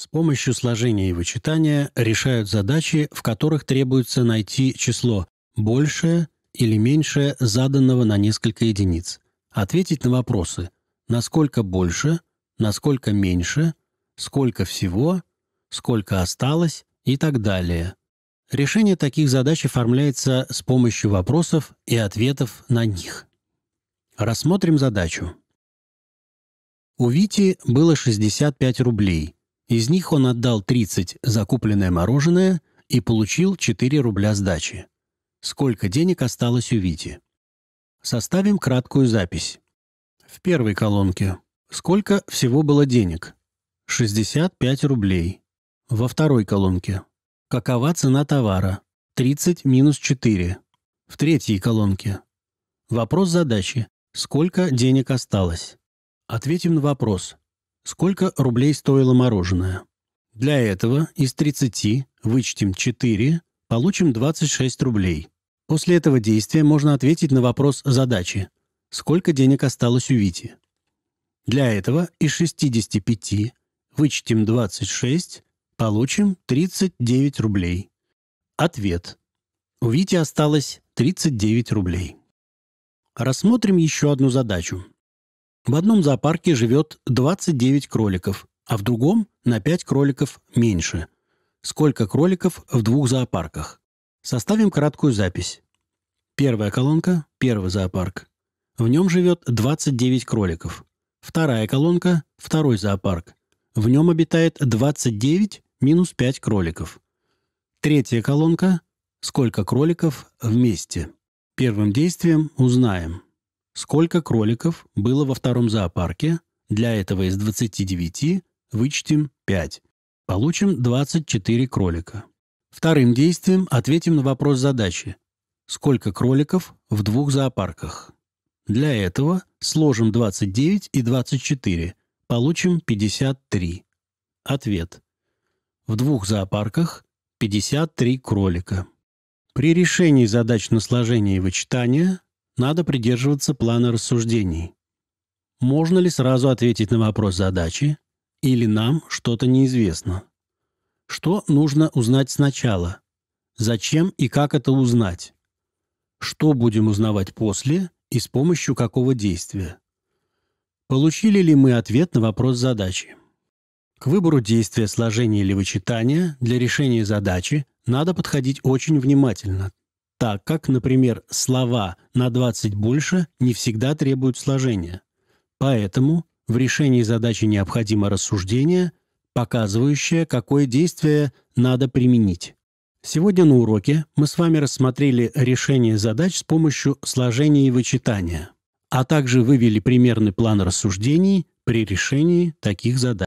С помощью сложения и вычитания решают задачи, в которых требуется найти число большее или меньшее заданного на несколько единиц. Ответить на вопросы «насколько больше», «насколько меньше», «сколько всего», «сколько осталось» и так далее. Решение таких задач оформляется с помощью вопросов и ответов на них. Рассмотрим задачу. У Вити было 65 рублей – из них он отдал 30 закупленное мороженое и получил 4 рубля сдачи. Сколько денег осталось у Вити? Составим краткую запись. В первой колонке. Сколько всего было денег? 65 рублей. Во второй колонке. Какова цена товара? 30 минус 4. В третьей колонке. Вопрос задачи. Сколько денег осталось? Ответим на вопрос сколько рублей стоило мороженое. Для этого из 30 вычтем 4, получим 26 рублей. После этого действия можно ответить на вопрос задачи «Сколько денег осталось у Вити?». Для этого из 65 вычтем 26, получим 39 рублей. Ответ. У Вити осталось 39 рублей. Рассмотрим еще одну задачу. В одном зоопарке живет 29 кроликов, а в другом на 5 кроликов меньше. Сколько кроликов в двух зоопарках? Составим краткую запись. Первая колонка – первый зоопарк. В нем живет 29 кроликов. Вторая колонка – второй зоопарк. В нем обитает 29 минус 5 кроликов. Третья колонка – сколько кроликов вместе. Первым действием узнаем – Сколько кроликов было во втором зоопарке? Для этого из 29 вычтем 5. Получим 24 кролика. Вторым действием ответим на вопрос задачи. Сколько кроликов в двух зоопарках? Для этого сложим 29 и 24. Получим 53. Ответ. В двух зоопарках 53 кролика. При решении задач на сложение и вычитание надо придерживаться плана рассуждений. Можно ли сразу ответить на вопрос задачи, или нам что-то неизвестно? Что нужно узнать сначала? Зачем и как это узнать? Что будем узнавать после и с помощью какого действия? Получили ли мы ответ на вопрос задачи? К выбору действия сложения или вычитания для решения задачи надо подходить очень внимательно, так как, например, слова на 20 больше не всегда требуют сложения. Поэтому в решении задачи необходимо рассуждение, показывающее, какое действие надо применить. Сегодня на уроке мы с вами рассмотрели решение задач с помощью сложения и вычитания, а также вывели примерный план рассуждений при решении таких задач.